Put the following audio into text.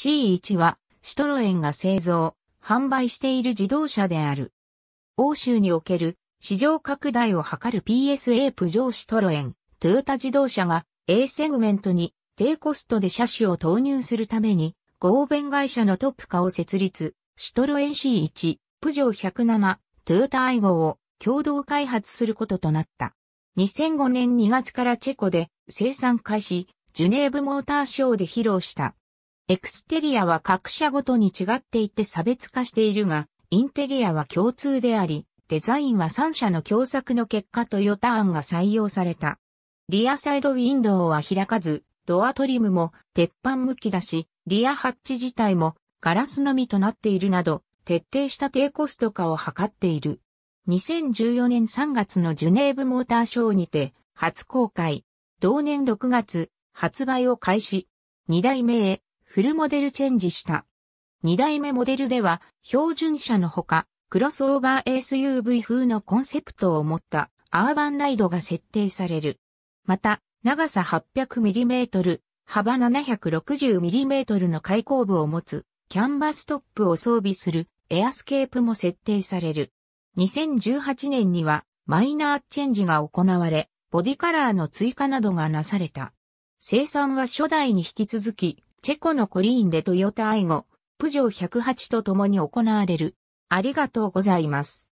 C1 はシトロエンが製造、販売している自動車である。欧州における市場拡大を図る PSA プジョーシトロエン、トヨタ自動車が A セグメントに低コストで車種を投入するために合弁会社のトップ化を設立、シトロエン C1、プジョー107、トヨタ愛号を共同開発することとなった。2005年2月からチェコで生産開始、ジュネーブモーターショーで披露したエクステリアは各社ごとに違っていて差別化しているが、インテリアは共通であり、デザインは3社の共作の結果トヨタ案が採用された。リアサイドウィンドウは開かず、ドアトリムも鉄板向きだし、リアハッチ自体もガラスのみとなっているなど、徹底した低コスト化を図っている。2014年3月のジュネーブモーターショーにて初公開。同年6月、発売を開始。2代目へフルモデルチェンジした。二代目モデルでは、標準車のほか、クロスオーバー SUV 風のコンセプトを持ったアーバンライドが設定される。また、長さ 800mm、幅 760mm の開口部を持つキャンバストップを装備するエアスケープも設定される。2018年にはマイナーチェンジが行われ、ボディカラーの追加などがなされた。生産は初代に引き続きチェコのコリーンでトヨタ愛護プジョー108と共に行われる。ありがとうございます。